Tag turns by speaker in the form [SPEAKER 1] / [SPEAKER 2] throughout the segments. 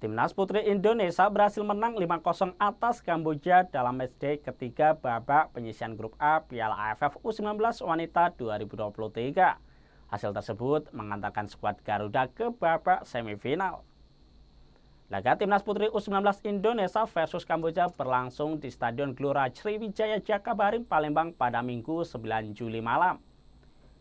[SPEAKER 1] Timnas Putri Indonesia berhasil menang 5-0 atas Kamboja dalam matchday ketiga babak penyisian grup A Piala AFF U19 Wanita 2023. Hasil tersebut mengantarkan skuad Garuda ke babak semifinal. Laga Timnas Putri U19 Indonesia versus Kamboja berlangsung di Stadion Gelora Sriwijaya Jakabaring, Palembang pada Minggu 9 Juli malam.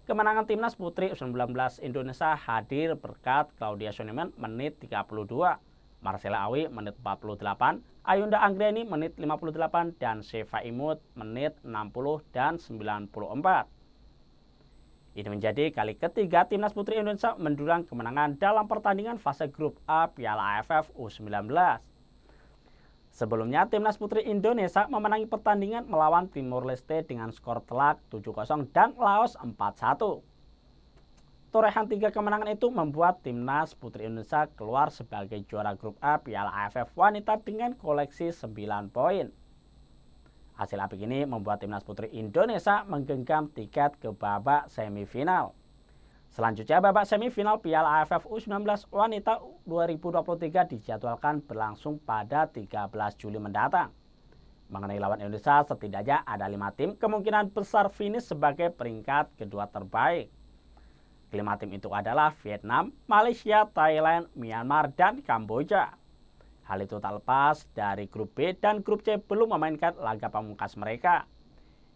[SPEAKER 1] Kemenangan Timnas Putri U19 Indonesia hadir berkat Claudia Soneman menit 32. Marcela Awi menit 48, Ayunda Anggreni menit 58 dan Seva Imut menit 60 dan 94. Ini menjadi kali ketiga timnas putri Indonesia mendulang kemenangan dalam pertandingan fase grup A Piala AFF U19. Sebelumnya, timnas putri Indonesia memenangi pertandingan melawan Timur Leste dengan skor telak 7-0 dan Laos 4-1. Torehan tiga kemenangan itu membuat timnas Putri Indonesia keluar sebagai juara grup A Piala AFF Wanita dengan koleksi 9 poin. Hasil apik ini membuat timnas Putri Indonesia menggenggam tiket ke babak semifinal. Selanjutnya babak semifinal Piala AFF U19 Wanita 2023 dijadwalkan berlangsung pada 13 Juli mendatang. Mengenai lawan Indonesia, setidaknya ada lima tim kemungkinan besar finish sebagai peringkat kedua terbaik. Kelima tim itu adalah Vietnam, Malaysia, Thailand, Myanmar, dan Kamboja. Hal itu tak lepas dari grup B dan grup C belum memainkan laga pamungkas mereka.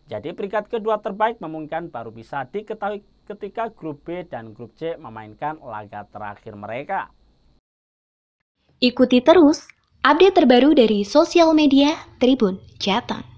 [SPEAKER 1] Jadi peringkat kedua terbaik memungkinkan baru bisa diketahui ketika grup B dan grup C memainkan laga terakhir mereka. Ikuti terus update terbaru dari sosial media Tribun Jateng.